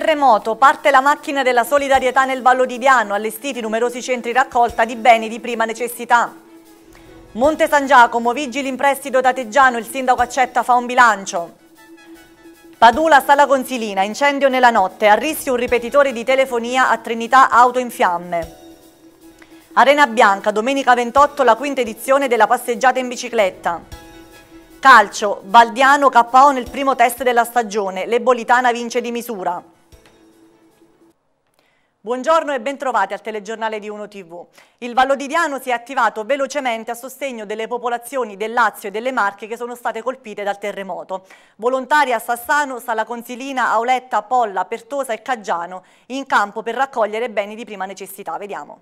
terremoto, parte la macchina della solidarietà nel Vallo di Viano, allestiti numerosi centri raccolta di beni di prima necessità. Monte San Giacomo, vigili in prestito da Teggiano, il sindaco accetta fa un bilancio. Padula, Sala Consilina, incendio nella notte, a rischio un ripetitore di telefonia a Trinità Auto in fiamme. Arena Bianca, domenica 28, la quinta edizione della passeggiata in bicicletta. Calcio, Valdiano KO nel primo test della stagione, l'Ebolitana vince di misura. Buongiorno e bentrovati al telegiornale di Uno TV. Il Vallo Vallodidiano si è attivato velocemente a sostegno delle popolazioni del Lazio e delle Marche che sono state colpite dal terremoto. Volontari a Sassano, Sala Consilina, Auletta, Polla, Pertosa e Caggiano in campo per raccogliere beni di prima necessità. Vediamo.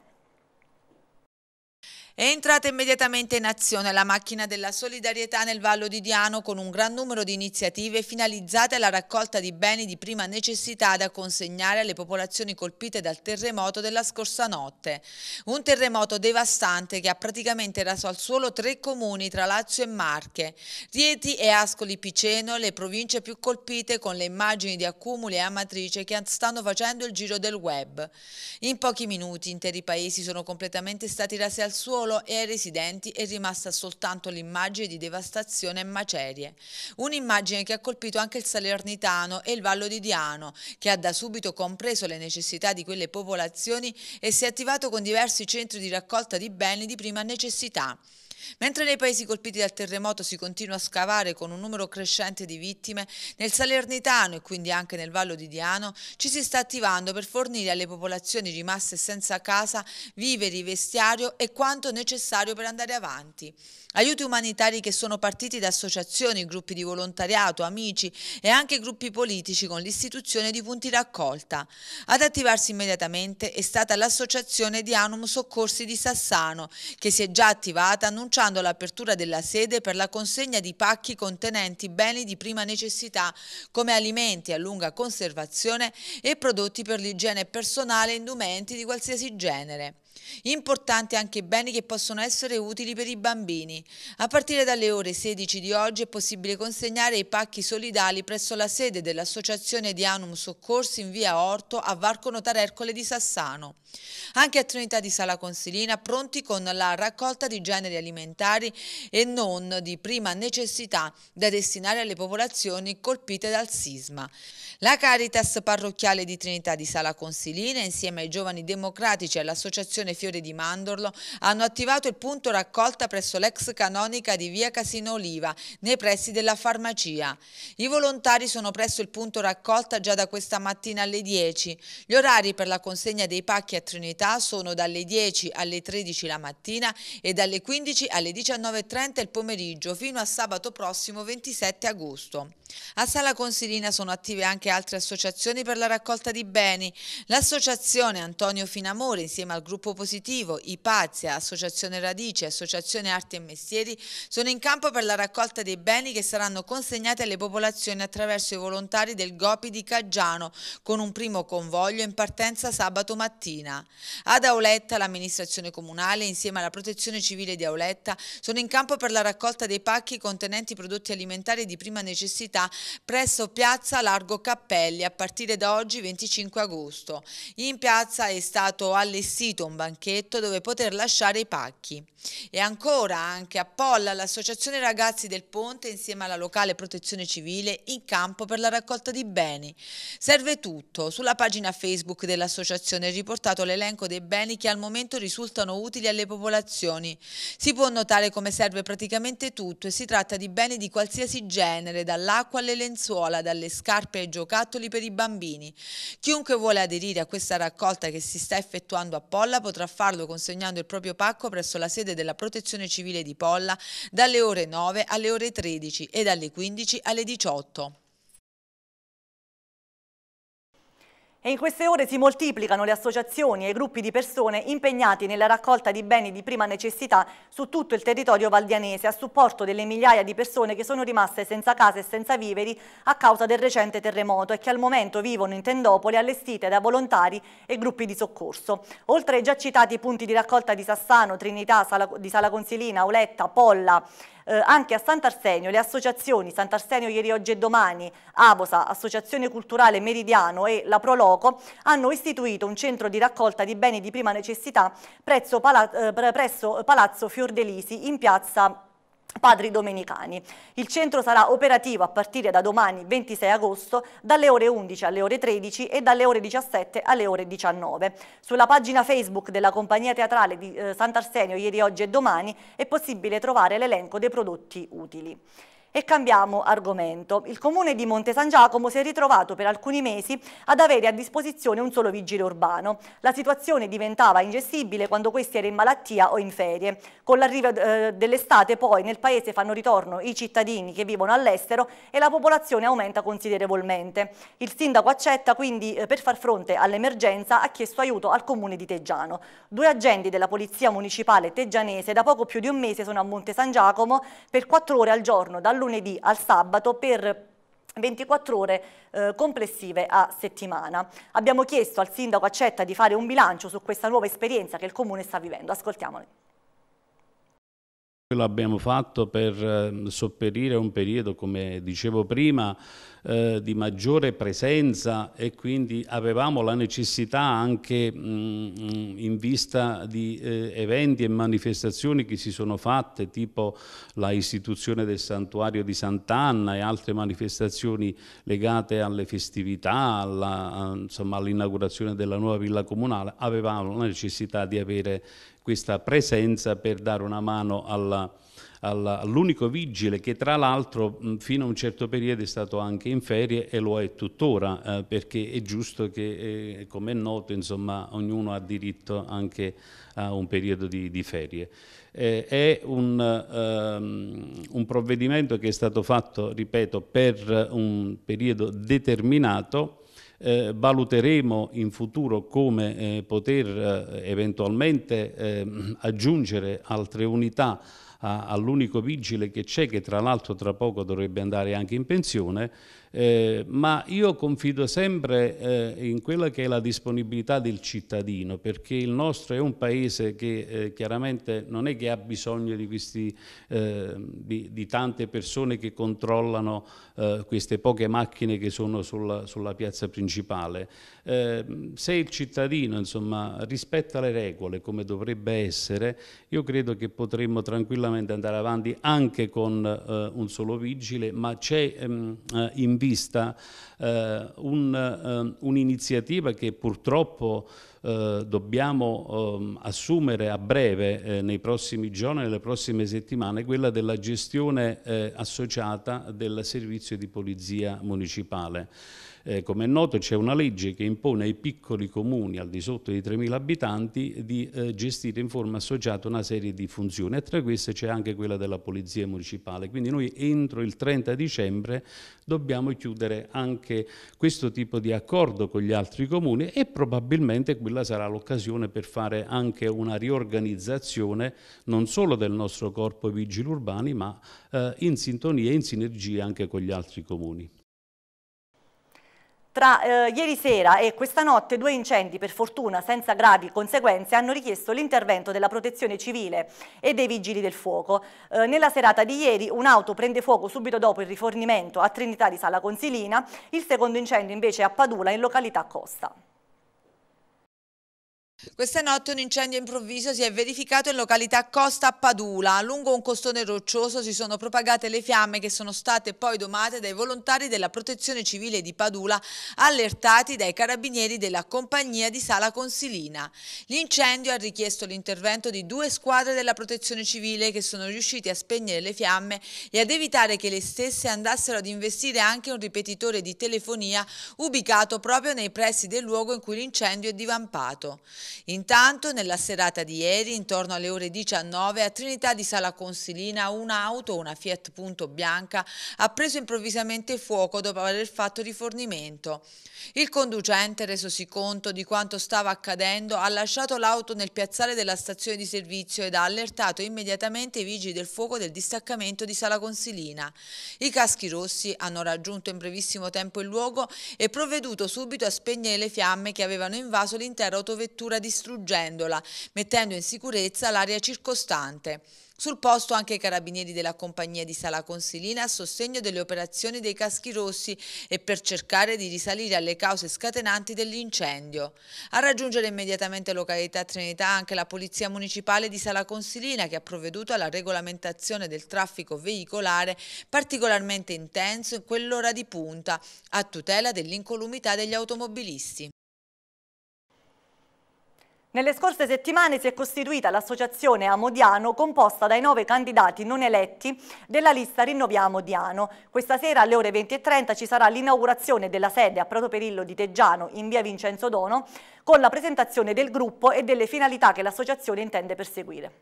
È entrata immediatamente in azione la macchina della solidarietà nel Vallo di Diano con un gran numero di iniziative finalizzate alla raccolta di beni di prima necessità da consegnare alle popolazioni colpite dal terremoto della scorsa notte. Un terremoto devastante che ha praticamente raso al suolo tre comuni tra Lazio e Marche. Rieti e Ascoli Piceno, le province più colpite con le immagini di accumuli e amatrice che stanno facendo il giro del web. In pochi minuti interi paesi sono completamente stati rasi al suolo solo e ai residenti è rimasta soltanto l'immagine di devastazione e macerie. Un'immagine che ha colpito anche il Salernitano e il Vallo di Diano, che ha da subito compreso le necessità di quelle popolazioni e si è attivato con diversi centri di raccolta di beni di prima necessità. Mentre nei paesi colpiti dal terremoto si continua a scavare con un numero crescente di vittime, nel Salernitano e quindi anche nel Vallo di Diano ci si sta attivando per fornire alle popolazioni rimaste senza casa viveri, vestiario e quanto necessario per andare avanti. Aiuti umanitari che sono partiti da associazioni, gruppi di volontariato, amici e anche gruppi politici con l'istituzione di punti raccolta. Ad attivarsi immediatamente è stata l'associazione Dianum Soccorsi di Sassano che si è già attivata non annunciando l'apertura della sede per la consegna di pacchi contenenti beni di prima necessità come alimenti a lunga conservazione e prodotti per l'igiene personale e indumenti di qualsiasi genere. Importanti anche i beni che possono essere utili per i bambini. A partire dalle ore 16 di oggi è possibile consegnare i pacchi solidali presso la sede dell'Associazione di Anum Soccorsi in via Orto a Varco Notar Ercole di Sassano. Anche a Trinità di Sala Consilina pronti con la raccolta di generi alimentari e non di prima necessità da destinare alle popolazioni colpite dal sisma. La Caritas parrocchiale di Trinità di Sala Consilina insieme ai giovani democratici e all'Associazione Associazione Fiori di Mandorlo hanno attivato il punto raccolta presso l'ex canonica di via Casino Oliva, nei pressi della farmacia. I volontari sono presso il punto raccolta già da questa mattina alle 10. Gli orari per la consegna dei pacchi a Trinità sono dalle 10 alle 13 la mattina e dalle 15 alle 19.30 il pomeriggio fino a sabato prossimo 27 agosto. A Sala Consilina sono attive anche altre associazioni per la raccolta di beni. L'associazione Antonio Finamore insieme al gruppo Positivo, Ipazia, Associazione Radice, Associazione Arti e Mestieri sono in campo per la raccolta dei beni che saranno consegnati alle popolazioni attraverso i volontari del GOPI di Caggiano con un primo convoglio in partenza sabato mattina. Ad Auletta l'amministrazione comunale insieme alla protezione civile di Auletta sono in campo per la raccolta dei pacchi contenenti prodotti alimentari di prima necessità presso Piazza Largo Cappelli a partire da oggi 25 agosto. In piazza è stato allestito un banchino banchetto dove poter lasciare i pacchi. E ancora anche a Polla l'associazione ragazzi del ponte insieme alla locale protezione civile in campo per la raccolta di beni. Serve tutto. Sulla pagina Facebook dell'associazione è riportato l'elenco dei beni che al momento risultano utili alle popolazioni. Si può notare come serve praticamente tutto e si tratta di beni di qualsiasi genere, dall'acqua alle lenzuola, dalle scarpe ai giocattoli per i bambini. Chiunque vuole aderire a questa raccolta che si sta effettuando a Polla potrà farlo consegnando il proprio pacco presso la sede della Protezione Civile di Polla dalle ore 9 alle ore 13 e dalle 15 alle 18. E in queste ore si moltiplicano le associazioni e i gruppi di persone impegnati nella raccolta di beni di prima necessità su tutto il territorio valdianese a supporto delle migliaia di persone che sono rimaste senza casa e senza viveri a causa del recente terremoto e che al momento vivono in tendopoli allestite da volontari e gruppi di soccorso. Oltre ai già citati punti di raccolta di Sassano, Trinità, Sala, di Sala Consilina, Auletta, Polla, eh, anche a Sant'Arsenio le associazioni Sant'Arsenio ieri, oggi e domani, Avosa, Associazione Culturale Meridiano e la Proloco hanno istituito un centro di raccolta di beni di prima necessità presso, Palazzo, eh, presso Palazzo Fiordelisi in piazza padri domenicani. Il centro sarà operativo a partire da domani 26 agosto dalle ore 11 alle ore 13 e dalle ore 17 alle ore 19. Sulla pagina Facebook della compagnia teatrale di eh, Sant'Arsenio ieri, oggi e domani è possibile trovare l'elenco dei prodotti utili. E cambiamo argomento. Il comune di Monte San Giacomo si è ritrovato per alcuni mesi ad avere a disposizione un solo vigile urbano. La situazione diventava ingestibile quando questi era in malattia o in ferie. Con l'arrivo eh, dell'estate poi nel paese fanno ritorno i cittadini che vivono all'estero e la popolazione aumenta considerevolmente. Il sindaco accetta quindi eh, per far fronte all'emergenza ha chiesto aiuto al comune di Teggiano. Due agenti della polizia municipale teggianese da poco più di un mese sono a Monte San Giacomo per quattro ore al giorno dal lunedì al sabato per 24 ore eh, complessive a settimana. Abbiamo chiesto al sindaco Accetta di fare un bilancio su questa nuova esperienza che il comune sta vivendo. Ascoltiamolo. L'abbiamo fatto per eh, sopperire a un periodo, come dicevo prima, eh, di maggiore presenza e quindi avevamo la necessità anche mh, mm, in vista di eh, eventi e manifestazioni che si sono fatte tipo la istituzione del santuario di Sant'Anna e altre manifestazioni legate alle festività, all'inaugurazione all della nuova villa comunale, avevamo la necessità di avere questa presenza per dare una mano alla all'unico vigile che tra l'altro fino a un certo periodo è stato anche in ferie e lo è tuttora eh, perché è giusto che eh, come è noto insomma, ognuno ha diritto anche a un periodo di, di ferie. Eh, è un, ehm, un, provvedimento che è stato fatto, ripeto, per un periodo determinato eh, valuteremo in futuro come eh, poter eh, eventualmente ehm, aggiungere altre unità all'unico vigile che c'è, che tra l'altro tra poco dovrebbe andare anche in pensione, eh, ma io confido sempre eh, in quella che è la disponibilità del cittadino, perché il nostro è un paese che eh, chiaramente non è che ha bisogno di, questi, eh, di, di tante persone che controllano eh, queste poche macchine che sono sulla, sulla piazza principale. Eh, se il cittadino insomma, rispetta le regole come dovrebbe essere, io credo che potremmo tranquillamente andare avanti anche con un solo vigile, ma c'è ehm, in vista eh, eh, un'iniziativa che purtroppo eh, dobbiamo eh, assumere a breve eh, nei prossimi giorni, nelle prossime settimane, quella della gestione eh, associata del servizio di polizia municipale. Eh, come è noto c'è una legge che impone ai piccoli comuni al di sotto di 3.000 abitanti di eh, gestire in forma associata una serie di funzioni e tra queste c'è anche quella della polizia municipale. Quindi noi entro il 30 dicembre dobbiamo chiudere anche questo tipo di accordo con gli altri comuni e probabilmente quella sarà l'occasione per fare anche una riorganizzazione non solo del nostro corpo vigili urbani ma eh, in sintonia e in sinergia anche con gli altri comuni. Tra eh, ieri sera e questa notte due incendi, per fortuna senza gravi conseguenze, hanno richiesto l'intervento della protezione civile e dei vigili del fuoco. Eh, nella serata di ieri un'auto prende fuoco subito dopo il rifornimento a Trinità di Sala Consilina, il secondo incendio invece a Padula in località Costa. Questa notte un incendio improvviso si è verificato in località Costa Padula. Lungo un costone roccioso si sono propagate le fiamme che sono state poi domate dai volontari della Protezione Civile di Padula, allertati dai carabinieri della compagnia di Sala Consilina. L'incendio ha richiesto l'intervento di due squadre della Protezione Civile che sono riusciti a spegnere le fiamme e ad evitare che le stesse andassero ad investire anche un ripetitore di telefonia ubicato proprio nei pressi del luogo in cui l'incendio è divampato. Intanto nella serata di ieri, intorno alle ore 19, a Trinità di Sala Consilina un'auto, una Fiat Punto bianca, ha preso improvvisamente fuoco dopo aver fatto rifornimento. Il conducente, resosi conto di quanto stava accadendo, ha lasciato l'auto nel piazzale della stazione di servizio ed ha allertato immediatamente i vigili del fuoco del distaccamento di Sala Consilina. I caschi rossi hanno raggiunto in brevissimo tempo il luogo e provveduto subito a spegnere le fiamme che avevano invaso l'intera autovettura struttura distruggendola, mettendo in sicurezza l'area circostante. Sul posto anche i carabinieri della compagnia di Sala Consilina a sostegno delle operazioni dei caschi rossi e per cercare di risalire alle cause scatenanti dell'incendio. A raggiungere immediatamente località Trinità anche la Polizia Municipale di Sala Consilina che ha provveduto alla regolamentazione del traffico veicolare particolarmente intenso in quell'ora di punta a tutela dell'incolumità degli automobilisti. Nelle scorse settimane si è costituita l'associazione Amodiano composta dai nove candidati non eletti della lista Rinnoviamo Diano. Questa sera alle ore 20.30 ci sarà l'inaugurazione della sede a Prato Perillo di Teggiano in via Vincenzo Dono con la presentazione del gruppo e delle finalità che l'associazione intende perseguire.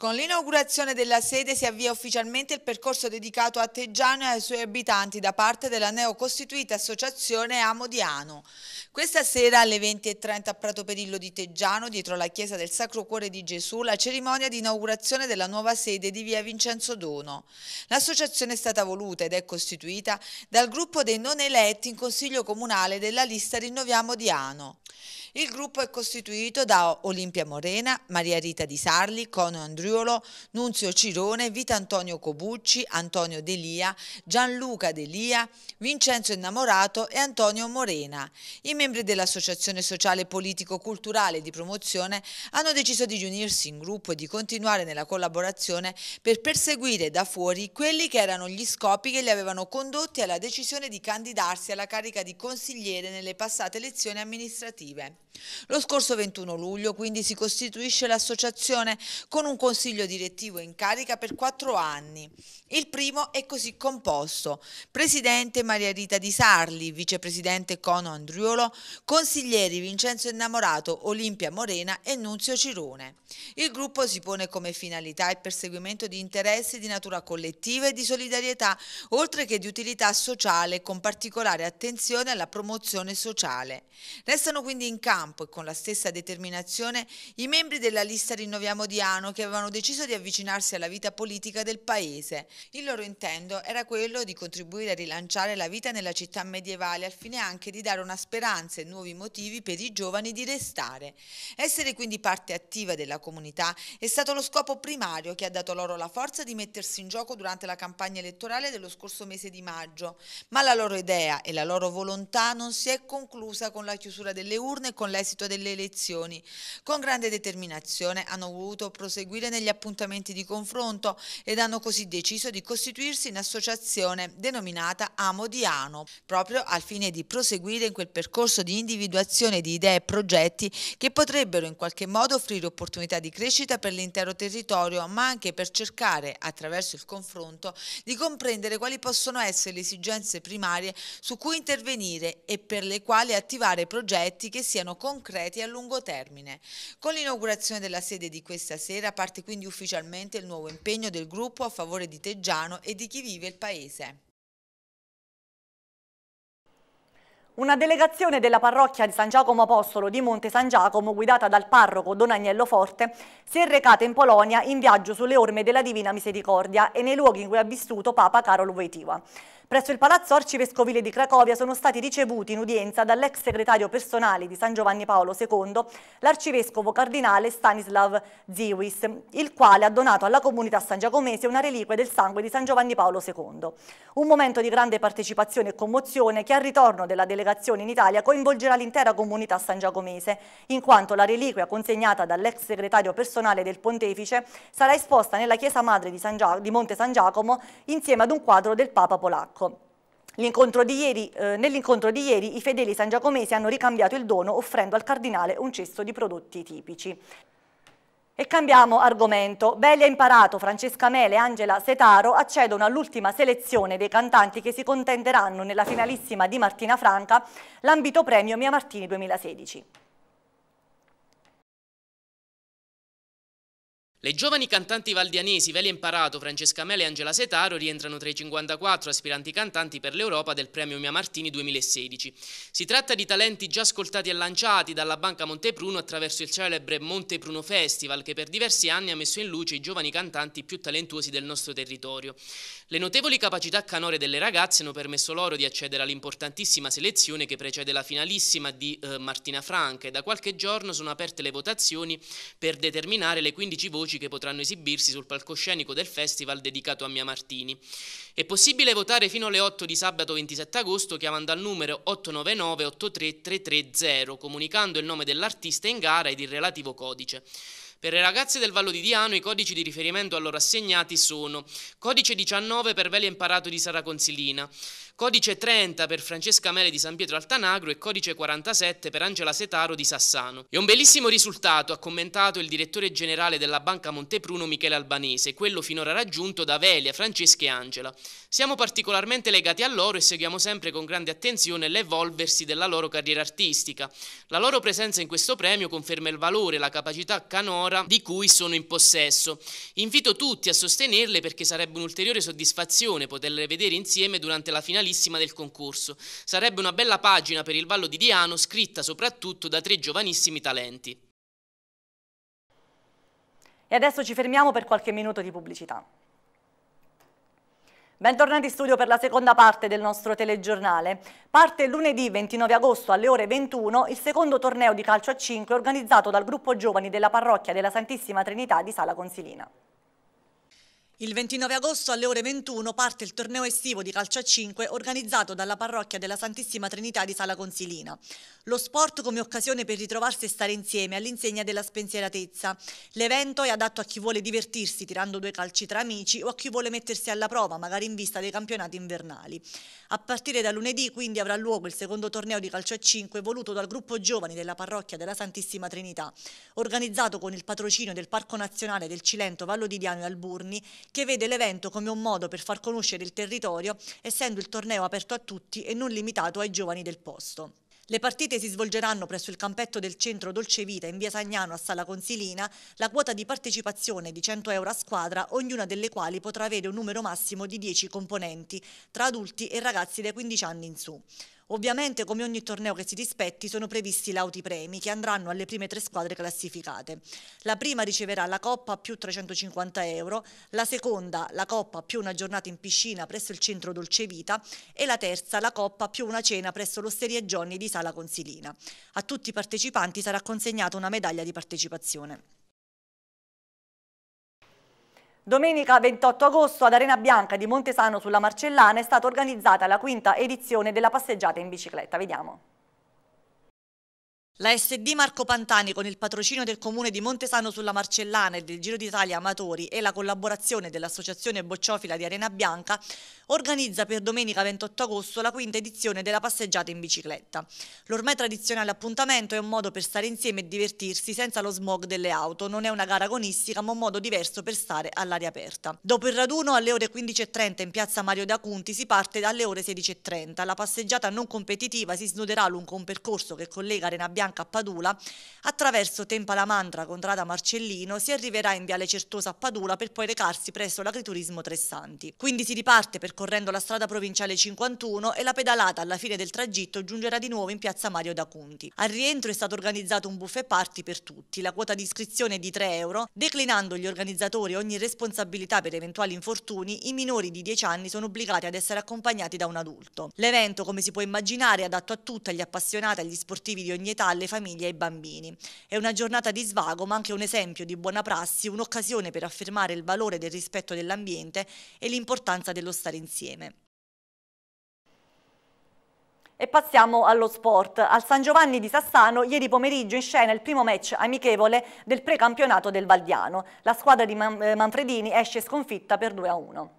Con l'inaugurazione della sede si avvia ufficialmente il percorso dedicato a Teggiano e ai suoi abitanti da parte della neocostituita associazione Amodiano. Questa sera alle 20.30 a Prato Perillo di Teggiano, dietro la chiesa del Sacro Cuore di Gesù, la cerimonia di inaugurazione della nuova sede di via Vincenzo Dono. L'associazione è stata voluta ed è costituita dal gruppo dei non eletti in consiglio comunale della lista Rinnoviamo Diano. Il gruppo è costituito da Olimpia Morena, Maria Rita Di Sarli, Cono Andriolo, Nunzio Cirone, Vita Antonio Cobucci, Antonio Delia, Gianluca Delia, Vincenzo Innamorato e Antonio Morena. I membri dell'Associazione Sociale Politico-Culturale di Promozione hanno deciso di riunirsi in gruppo e di continuare nella collaborazione per perseguire da fuori quelli che erano gli scopi che li avevano condotti alla decisione di candidarsi alla carica di consigliere nelle passate elezioni amministrative. Lo scorso 21 luglio quindi si costituisce l'associazione con un consiglio direttivo in carica per quattro anni. Il primo è così composto. Presidente Maria Rita Di Sarli, vicepresidente Cono Andriolo, consiglieri Vincenzo Innamorato, Olimpia Morena e Nunzio Cirone. Il gruppo si pone come finalità il perseguimento di interessi di natura collettiva e di solidarietà, oltre che di utilità sociale con particolare attenzione alla promozione sociale. Restano quindi in campo campo e con la stessa determinazione i membri della lista Rinnoviamo Diano che avevano deciso di avvicinarsi alla vita politica del paese. Il loro intento era quello di contribuire a rilanciare la vita nella città medievale al fine anche di dare una speranza e nuovi motivi per i giovani di restare. Essere quindi parte attiva della comunità è stato lo scopo primario che ha dato loro la forza di mettersi in gioco durante la campagna elettorale dello scorso mese di maggio, ma la loro idea e la loro volontà non si è conclusa con la chiusura delle urne e con l'esito delle elezioni. Con grande determinazione hanno voluto proseguire negli appuntamenti di confronto ed hanno così deciso di costituirsi in associazione denominata Amo di Ano, proprio al fine di proseguire in quel percorso di individuazione di idee e progetti che potrebbero in qualche modo offrire opportunità di crescita per l'intero territorio, ma anche per cercare, attraverso il confronto, di comprendere quali possono essere le esigenze primarie su cui intervenire e per le quali attivare progetti che siano concreti a lungo termine. Con l'inaugurazione della sede di questa sera parte quindi ufficialmente il nuovo impegno del gruppo a favore di Teggiano e di chi vive il paese. Una delegazione della parrocchia di San Giacomo Apostolo di Monte San Giacomo, guidata dal parroco Don Agnello Forte, si è recata in Polonia in viaggio sulle orme della Divina Misericordia e nei luoghi in cui ha vissuto Papa Carol Wojtyła. Presso il Palazzo Arcivescovile di Cracovia sono stati ricevuti in udienza dall'ex segretario personale di San Giovanni Paolo II, l'arcivescovo cardinale Stanislav Ziwis, il quale ha donato alla comunità San Giacomese una reliquia del sangue di San Giovanni Paolo II. Un momento di grande partecipazione e commozione che al ritorno della delegazione in Italia coinvolgerà l'intera comunità San Giacomese, in quanto la reliquia consegnata dall'ex segretario personale del pontefice sarà esposta nella chiesa madre di, di Monte San Giacomo insieme ad un quadro del Papa polacco. Marco. Ecco, ieri, eh, nell'incontro di ieri i fedeli sangiacomesi hanno ricambiato il dono offrendo al cardinale un cesto di prodotti tipici. E cambiamo argomento. Belli ha imparato, Francesca Mele e Angela Setaro accedono all'ultima selezione dei cantanti che si contenderanno nella finalissima di Martina Franca l'ambito premio Mia Martini 2016. Le giovani cantanti valdianesi Velia Imparato, Francesca Mele e Angela Setaro rientrano tra i 54 aspiranti cantanti per l'Europa del premio Mia Martini 2016. Si tratta di talenti già ascoltati e lanciati dalla Banca Montepruno attraverso il celebre Montepruno Festival che per diversi anni ha messo in luce i giovani cantanti più talentuosi del nostro territorio. Le notevoli capacità canore delle ragazze hanno permesso loro di accedere all'importantissima selezione che precede la finalissima di eh, Martina Franca e da qualche giorno sono aperte le votazioni per determinare le 15 voci voci che potranno esibirsi sul palcoscenico del festival dedicato a Mia Martini. È possibile votare fino alle 8 di sabato 27 agosto chiamando al numero 899 83330 comunicando il nome dell'artista in gara ed il relativo codice. Per le ragazze del Vallo di Diano i codici di riferimento a loro assegnati sono codice 19 per Velia Imparato di Sara Consilina, codice 30 per Francesca Mele di San Pietro Altanagro e codice 47 per Angela Setaro di Sassano. È un bellissimo risultato, ha commentato il direttore generale della Banca Montepruno Michele Albanese, quello finora raggiunto da Velia, Francesca e Angela. Siamo particolarmente legati a loro e seguiamo sempre con grande attenzione l'evolversi della loro carriera artistica. La loro presenza in questo premio conferma il valore la capacità canora dimora di cui sono in possesso. Invito tutti a sostenerle perché sarebbe un'ulteriore soddisfazione poterle vedere insieme durante la finalissima del concorso. Sarebbe una bella pagina per il Vallo di Diano scritta soprattutto da tre giovanissimi talenti. E adesso ci fermiamo per qualche minuto di pubblicità. Bentornati in studio per la seconda parte del nostro telegiornale. Parte lunedì 29 agosto alle ore 21 il secondo torneo di calcio a 5 organizzato dal gruppo giovani della parrocchia della Santissima Trinità di Sala Consilina. Il 29 agosto alle ore 21 parte il torneo estivo di calcio a 5 organizzato dalla parrocchia della Santissima Trinità di Sala Consilina. Lo sport come occasione per ritrovarsi e stare insieme all'insegna della spensieratezza. L'evento è adatto a chi vuole divertirsi tirando due calci tra amici o a chi vuole mettersi alla prova, magari in vista dei campionati invernali. A partire da lunedì quindi avrà luogo il secondo torneo di calcio a 5 voluto dal gruppo giovani della parrocchia della Santissima Trinità, organizzato con il patrocinio del Parco Nazionale del Cilento, Vallo di Diano e Alburni che vede l'evento come un modo per far conoscere il territorio, essendo il torneo aperto a tutti e non limitato ai giovani del posto. Le partite si svolgeranno presso il campetto del centro Dolce Vita in via Sagnano a Sala Consilina, la quota di partecipazione è di 100 euro a squadra, ognuna delle quali potrà avere un numero massimo di 10 componenti, tra adulti e ragazzi dai 15 anni in su. Ovviamente come ogni torneo che si rispetti sono previsti lauti premi che andranno alle prime tre squadre classificate. La prima riceverà la Coppa più 350 euro, la seconda la Coppa più una giornata in piscina presso il centro Dolce Vita e la terza la Coppa più una cena presso l'Osteria Johnny di Sala Consilina. A tutti i partecipanti sarà consegnata una medaglia di partecipazione. Domenica 28 agosto ad Arena Bianca di Montesano sulla Marcellana è stata organizzata la quinta edizione della passeggiata in bicicletta. Vediamo. La SD Marco Pantani con il patrocinio del comune di Montesano sulla Marcellana e del Giro d'Italia Amatori e la collaborazione dell'associazione Bocciofila di Arena Bianca organizza per domenica 28 agosto la quinta edizione della passeggiata in bicicletta. L'ormai tradizionale appuntamento è un modo per stare insieme e divertirsi senza lo smog delle auto, non è una gara agonistica ma un modo diverso per stare all'aria aperta. Dopo il raduno alle ore 15.30 in piazza Mario da Cunti si parte dalle ore 16.30. La passeggiata non competitiva si snoderà lungo un percorso che collega Arena Bianca Bianca a Padula, attraverso Tempa la Tempalamantra, Contrada Marcellino, si arriverà in Viale Certosa a Padula per poi recarsi presso l'agriturismo Tressanti. Quindi si riparte percorrendo la strada provinciale 51 e la pedalata alla fine del tragitto giungerà di nuovo in piazza Mario da Conti. Al rientro è stato organizzato un buffet party per tutti, la quota di iscrizione è di 3 euro, declinando gli organizzatori ogni responsabilità per eventuali infortuni, i minori di 10 anni sono obbligati ad essere accompagnati da un adulto. L'evento, come si può immaginare, è adatto a tutti, agli appassionati, agli sportivi di ogni età, alle famiglie e ai bambini. È una giornata di svago ma anche un esempio di buona prassi, un'occasione per affermare il valore del rispetto dell'ambiente e l'importanza dello stare insieme. E passiamo allo sport. Al San Giovanni di Sassano ieri pomeriggio in scena il primo match amichevole del precampionato del Valdiano. La squadra di eh, Manfredini esce sconfitta per 2 a 1.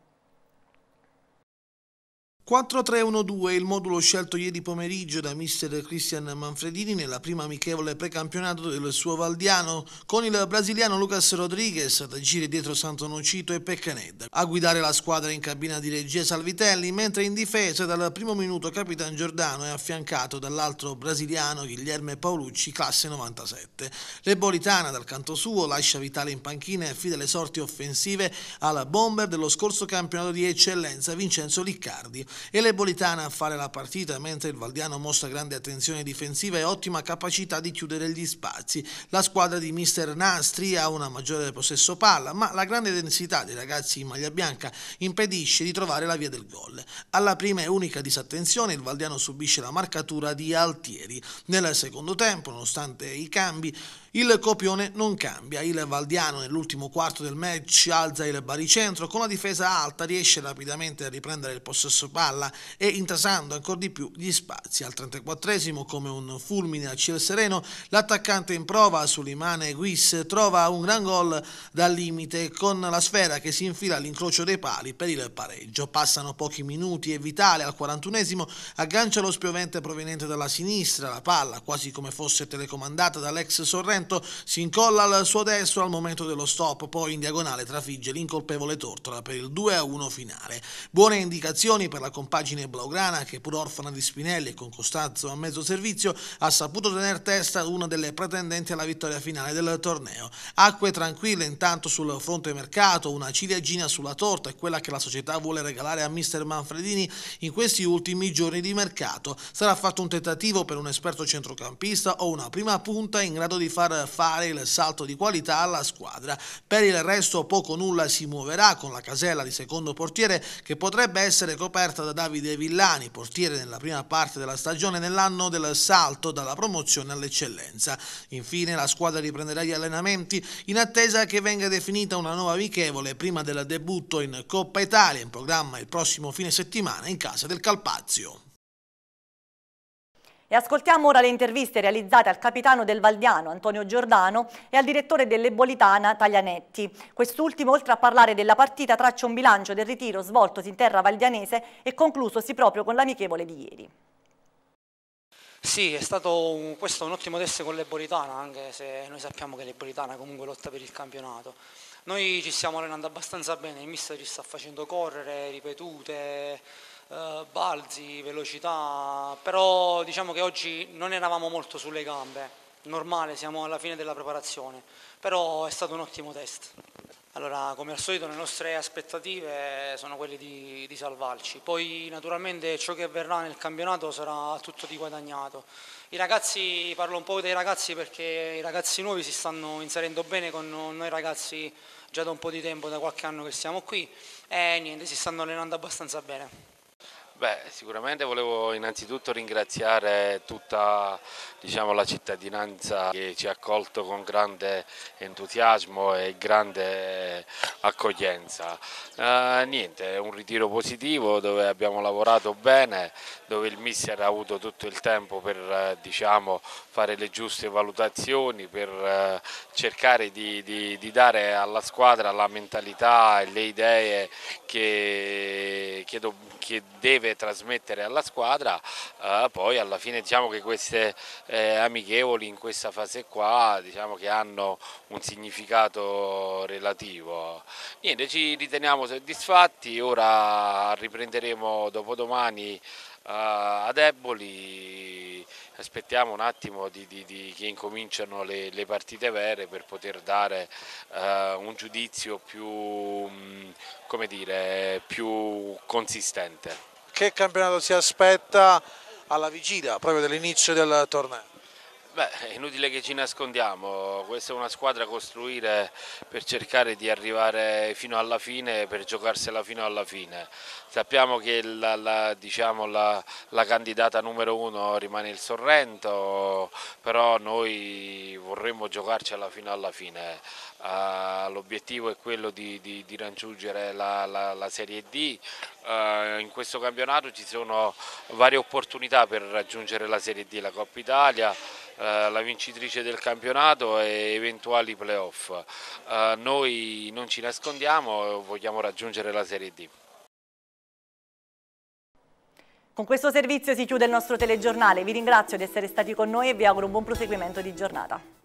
4-3-1-2 il modulo scelto ieri pomeriggio da mister Cristian Manfredini nella prima amichevole precampionato del suo Valdiano con il brasiliano Lucas Rodriguez ad agire dietro Santo Nocito e Peccanedda. A guidare la squadra in cabina di regia Salvitelli mentre in difesa dal primo minuto Capitan Giordano è affiancato dall'altro brasiliano Guilherme Paolucci classe 97. L'Ebolitana dal canto suo lascia Vitale in panchina e affida le sorti offensive al bomber dello scorso campionato di eccellenza Vincenzo Liccardi e l'Ebolitana a fare la partita, mentre il Valdiano mostra grande attenzione difensiva e ottima capacità di chiudere gli spazi. La squadra di Mister Nastri ha una maggiore possesso palla, ma la grande densità dei ragazzi in maglia bianca impedisce di trovare la via del gol. Alla prima e unica disattenzione il Valdiano subisce la marcatura di Altieri. Nel secondo tempo, nonostante i cambi, il copione non cambia, il Valdiano nell'ultimo quarto del match alza il baricentro, con la difesa alta riesce rapidamente a riprendere il possesso palla e intasando ancora di più gli spazi. Al 34esimo come un fulmine a ciel sereno l'attaccante in prova Sulimane Guis trova un gran gol dal limite con la sfera che si infila all'incrocio dei pali per il pareggio. Passano pochi minuti e Vitale al 41esimo aggancia lo spiovente proveniente dalla sinistra, la palla quasi come fosse telecomandata dall'ex Sorrento Benevento, si incolla al suo destro al momento dello stop, poi in diagonale trafigge l'incolpevole Tortola per il 2-1 finale. Buone indicazioni per la compagine blaugrana che pur orfana di Spinelli e con Costanzo a mezzo servizio ha saputo tenere testa una delle pretendenti alla vittoria finale del torneo. Acque tranquille intanto sul fronte mercato, una ciliegina sulla torta è quella che la società vuole regalare a mister Manfredini in questi ultimi giorni di mercato. Sarà fatto un tentativo per un esperto centrocampista o una prima punta in grado di far far fare il salto di qualità alla squadra. Per il resto poco nulla si muoverà con la casella di secondo portiere che potrebbe essere coperta da Davide Villani, portiere nella prima parte della stagione nell'anno del salto dalla promozione all'eccellenza. Infine la squadra riprenderà gli allenamenti in attesa che venga definita una nuova amichevole prima del debutto in Coppa Italia in programma il prossimo fine settimana in casa del Calpazio. E ascoltiamo ora le interviste realizzate al capitano del Valdiano Antonio Giordano e al direttore dell'Ebolitana Taglianetti. Quest'ultimo, oltre a parlare della partita, traccia un bilancio del ritiro svoltosi in terra valdianese e conclusosi proprio con l'amichevole di ieri. Sì, è stato un, questo un ottimo test con l'Ebolitana, anche se noi sappiamo che l'Ebolitana comunque lotta per il campionato. Noi ci stiamo allenando abbastanza bene, il mister ci sta facendo correre, ripetute, eh, balzi, velocità, però diciamo che oggi non eravamo molto sulle gambe, normale, siamo alla fine della preparazione, però è stato un ottimo test. Allora, come al solito le nostre aspettative sono quelle di, di, salvarci, poi naturalmente ciò che avverrà nel campionato sarà tutto di guadagnato. I ragazzi, parlo un po' dei ragazzi perché i ragazzi nuovi si stanno inserendo bene con noi ragazzi già da un po' di tempo, da qualche anno che siamo qui e niente, si stanno allenando abbastanza bene. Beh, sicuramente volevo innanzitutto ringraziare tutta diciamo, la cittadinanza che ci ha accolto con grande entusiasmo e grande accoglienza. Eh, niente, è un ritiro positivo dove abbiamo lavorato bene, dove il mister ha avuto tutto il tempo per diciamo, fare le giuste valutazioni, per eh, cercare di, di, di, dare alla squadra la mentalità e le idee che, che dobbiamo che deve trasmettere alla squadra, eh, poi alla fine diciamo che queste eh, amichevoli in questa fase qua diciamo che hanno un significato relativo. Niente, ci riteniamo soddisfatti, ora riprenderemo dopodomani eh, ad Eboli aspettiamo un attimo di, di, di che incominciano le, le, partite vere per poter dare eh, un giudizio più, mm, dire, più consistente. Che campionato si aspetta alla vigilia proprio dell'inizio del torneo? Beh, è inutile che ci nascondiamo, questa è una squadra a costruire per cercare di arrivare fino alla fine, per giocarsela fino alla fine. Sappiamo che la, la, diciamo, la, la candidata numero uno rimane il Sorrento, però noi vorremmo giocarcela fino alla fine. Uh, L'obiettivo è quello di, di, di raggiungere la, Serie D. Uh, in questo campionato ci sono varie opportunità per raggiungere la Serie D, la Coppa Italia. Eh, la vincitrice del campionato e eventuali playoff. Eh, noi non ci nascondiamo, vogliamo raggiungere la Serie D. Con questo servizio si chiude il nostro telegiornale, vi ringrazio di essere stati con noi e vi auguro un buon proseguimento di giornata.